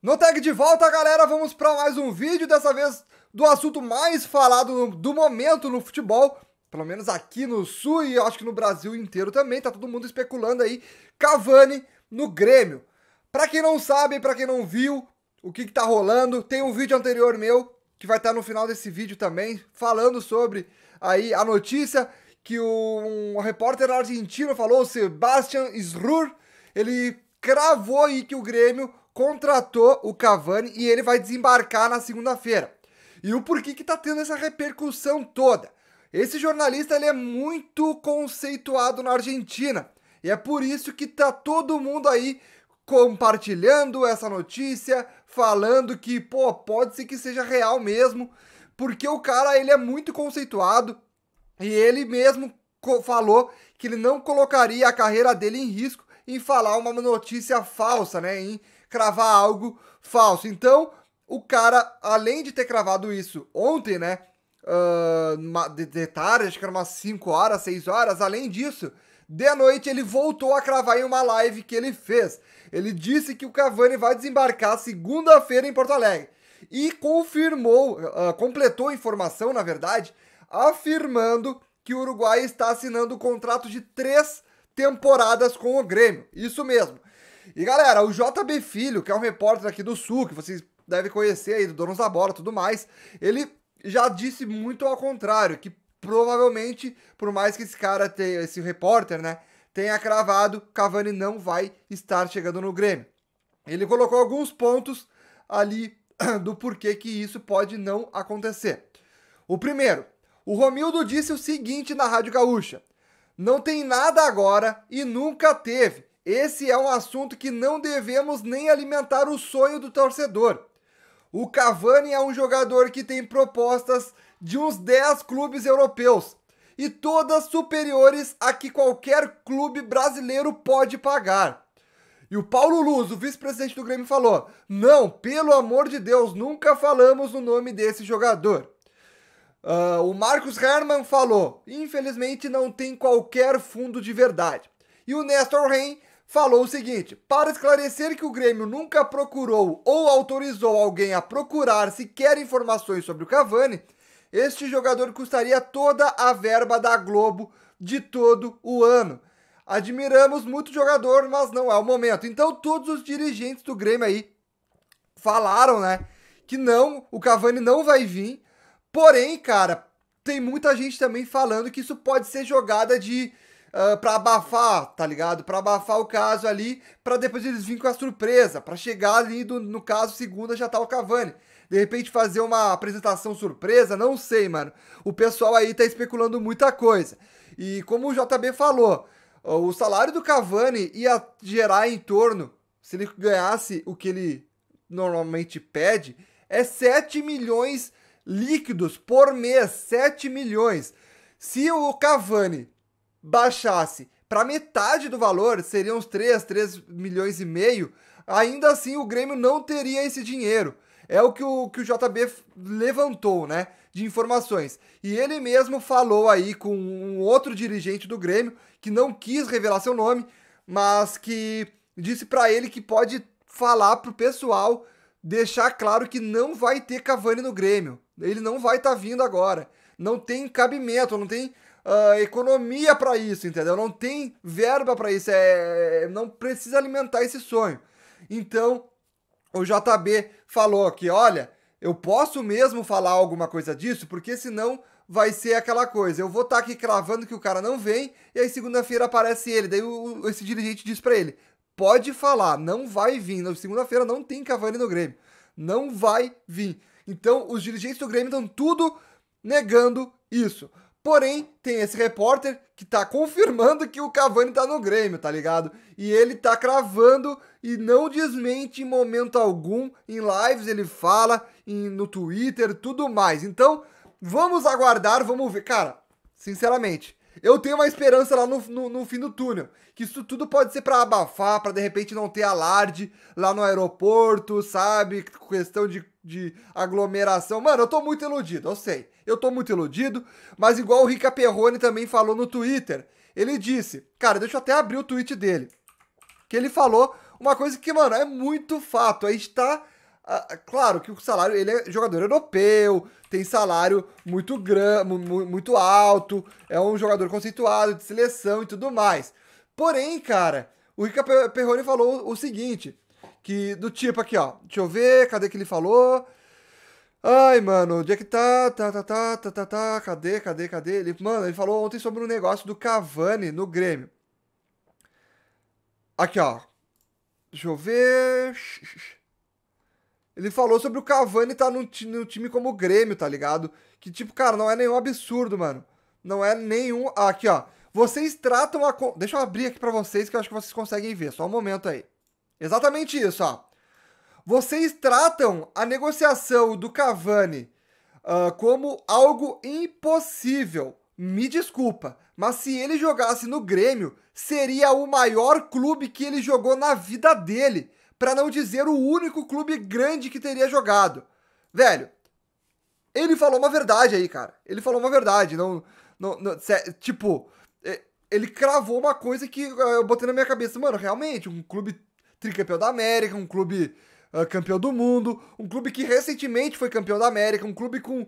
No tag de volta, galera, vamos para mais um vídeo, dessa vez do assunto mais falado do momento no futebol, pelo menos aqui no Sul e acho que no Brasil inteiro também, tá todo mundo especulando aí, Cavani no Grêmio. Para quem não sabe, para quem não viu o que, que tá rolando, tem um vídeo anterior meu que vai estar tá no final desse vídeo também, falando sobre aí a notícia que o, um repórter argentino falou, o Sebastian Srur, ele cravou aí que o Grêmio contratou o Cavani e ele vai desembarcar na segunda-feira. E o porquê que tá tendo essa repercussão toda? Esse jornalista ele é muito conceituado na Argentina. E é por isso que tá todo mundo aí compartilhando essa notícia, falando que, pô, pode ser que seja real mesmo, porque o cara ele é muito conceituado e ele mesmo falou que ele não colocaria a carreira dele em risco em falar uma notícia falsa, né, em cravar algo falso. Então, o cara, além de ter cravado isso ontem, né? Uh, de, de tarde, acho que era umas 5 horas, 6 horas, além disso, de noite ele voltou a cravar em uma live que ele fez. Ele disse que o Cavani vai desembarcar segunda-feira em Porto Alegre. E confirmou, uh, completou a informação, na verdade, afirmando que o Uruguai está assinando o um contrato de três temporadas com o Grêmio. Isso mesmo. E galera, o JB Filho, que é um repórter aqui do Sul, que vocês devem conhecer aí, do Donos da Bola tudo mais, ele já disse muito ao contrário, que provavelmente, por mais que esse cara tenha, esse repórter, né, tenha cravado, Cavani não vai estar chegando no Grêmio. Ele colocou alguns pontos ali do porquê que isso pode não acontecer. O primeiro, o Romildo disse o seguinte na Rádio Gaúcha: Não tem nada agora e nunca teve. Esse é um assunto que não devemos nem alimentar o sonho do torcedor. O Cavani é um jogador que tem propostas de uns 10 clubes europeus e todas superiores a que qualquer clube brasileiro pode pagar. E o Paulo Luz, o vice-presidente do Grêmio, falou: Não, pelo amor de Deus, nunca falamos o nome desse jogador. Uh, o Marcos Herman falou: Infelizmente não tem qualquer fundo de verdade. E o Nestor Rein falou o seguinte: para esclarecer que o Grêmio nunca procurou ou autorizou alguém a procurar sequer informações sobre o Cavani, este jogador custaria toda a verba da Globo de todo o ano. Admiramos muito o jogador, mas não é o momento. Então todos os dirigentes do Grêmio aí falaram, né, que não, o Cavani não vai vir. Porém, cara, tem muita gente também falando que isso pode ser jogada de ah, para abafar, tá ligado? Para abafar o caso ali, para depois eles virem com a surpresa, para chegar ali do, no caso segunda já tá o Cavani. De repente fazer uma apresentação surpresa, não sei, mano. O pessoal aí tá especulando muita coisa. E como o JB falou, ah, o salário do Cavani ia gerar em torno, se ele ganhasse o que ele normalmente pede, é 7 milhões líquidos por mês, 7 milhões. Se o Cavani baixasse para metade do valor, seriam uns 3, 3 milhões e meio, ainda assim o Grêmio não teria esse dinheiro. É o que o, que o JB levantou, né? De informações. E ele mesmo falou aí com um outro dirigente do Grêmio, que não quis revelar seu nome, mas que disse para ele que pode falar pro pessoal deixar claro que não vai ter Cavani no Grêmio. Ele não vai estar tá vindo agora. Não tem cabimento, não tem uh, economia para isso, entendeu? Não tem verba para isso, é, é, não precisa alimentar esse sonho. Então, o JB falou que, olha, eu posso mesmo falar alguma coisa disso, porque senão vai ser aquela coisa. Eu vou estar tá aqui cravando que o cara não vem, e aí segunda-feira aparece ele. Daí o, o, esse dirigente diz para ele: pode falar, não vai vir. Na segunda-feira não tem Cavani no Grêmio. Não vai vir. Então, os dirigentes do Grêmio estão tudo negando isso. Porém, tem esse repórter que tá confirmando que o Cavani tá no Grêmio, tá ligado? E ele tá cravando e não desmente em momento algum. Em lives ele fala, em, no Twitter, tudo mais. Então, vamos aguardar, vamos ver. Cara, sinceramente, eu tenho uma esperança lá no, no, no, fim do túnel. Que isso tudo pode ser para abafar, para de repente não ter alarde lá no aeroporto, sabe? Questão de de aglomeração. Mano, eu tô muito iludido, eu sei. Eu tô muito iludido, mas igual o Rica Perrone também falou no Twitter, ele disse, cara, deixa eu até abrir o tweet dele, que ele falou uma coisa que, mano, é muito fato. A gente tá claro que o salário, ele é jogador europeu, tem salário muito grande, muito alto, é um jogador conceituado de seleção e tudo mais. Porém, cara, o Rica Perrone falou o seguinte: que, do tipo aqui, ó. Deixa eu ver, cadê que ele falou? Ai, mano, onde é que tá? Tá, tá, tá, tá, tá, tá. Cadê, cadê, cadê? Ele, mano, ele falou ontem sobre um negócio do Cavani no Grêmio. Aqui, ó. Deixa eu ver. Ele falou sobre o Cavani tá num, num time como o Grêmio, tá ligado? Que, tipo, cara, não é nenhum absurdo, mano. Não é nenhum. aqui, ó. Vocês tratam a. Deixa eu abrir aqui pra vocês que eu acho que vocês conseguem ver. Só um momento aí. Exatamente isso, ó. Vocês tratam a negociação do Cavani uh, como algo impossível. Me desculpa, mas se ele jogasse no Grêmio, seria o maior clube que ele jogou na vida dele, para não dizer o único clube grande que teria jogado. Velho, ele falou uma verdade aí, cara. Ele falou uma verdade, não, não, não tipo, é, ele cravou uma coisa que ah, eu botei na minha cabeça, mano, realmente, um clube tricampeão da América, um clube uh, campeão do mundo, um clube que recentemente foi campeão da América, um clube com,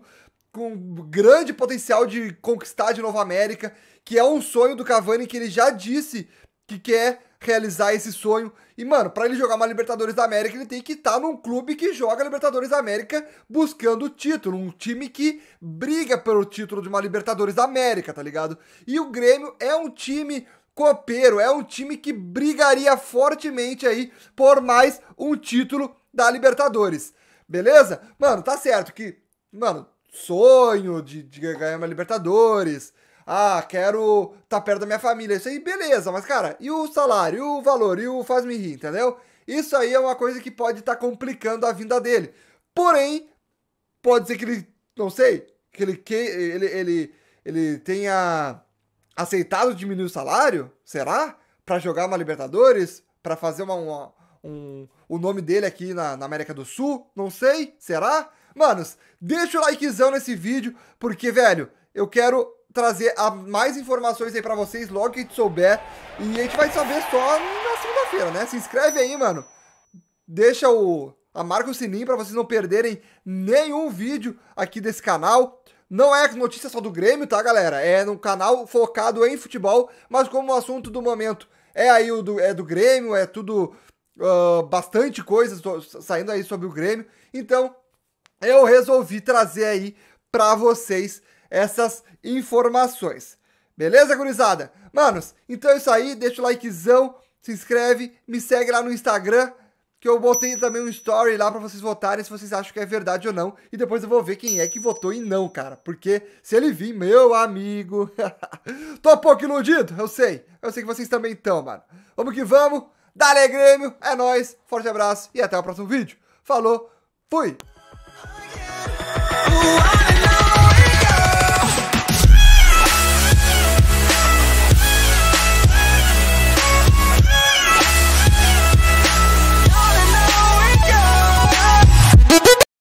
com grande potencial de conquistar de novo a América, que é um sonho do Cavani que ele já disse que quer realizar esse sonho. E, mano, para ele jogar uma Libertadores da América, ele tem que estar tá num clube que joga Libertadores da América buscando o título. Um time que briga pelo título de uma Libertadores da América, tá ligado? E o Grêmio é um time Copeiro é um time que brigaria fortemente aí por mais um título da Libertadores. Beleza? Mano, tá certo que, mano, sonho de, de ganhar uma Libertadores. Ah, quero tá perto da minha família. Isso aí, beleza. Mas, cara, e o salário, e o valor, e o faz-me rir, entendeu? Isso aí é uma coisa que pode estar tá complicando a vinda dele. Porém, pode ser que ele, não sei, que ele, que, ele, ele, ele tenha aceitado diminuir o salário? Será? Para jogar uma Libertadores? Para fazer uma, uma, um, o nome dele aqui na, na América do Sul? Não sei. Será? Manos, deixa o likezão nesse vídeo, porque, velho, eu quero trazer mais informações aí para vocês logo que a gente souber. E a gente vai saber só na segunda-feira, né? Se inscreve aí, mano. Deixa o. A marca o sininho para vocês não perderem nenhum vídeo aqui desse canal. Não é notícia só do Grêmio, tá, galera? É num canal focado em futebol, mas como o assunto do momento é aí o do, é do Grêmio, é tudo uh, bastante coisa saindo aí sobre o Grêmio. Então, eu resolvi trazer aí para vocês essas informações. Beleza, gurizada? Manos, então é isso aí. Deixa o likezão, se inscreve, me segue lá no Instagram, que eu botei também um story lá para vocês votarem se vocês acham que é verdade ou não. E depois eu vou ver quem é que votou e não, cara. Porque se ele vir, meu amigo. Tô um pouco iludido, eu sei. Eu sei que vocês também estão, mano. Vamos que vamos. Dale Grêmio, é nós. Forte abraço e até o próximo vídeo. Falou, fui!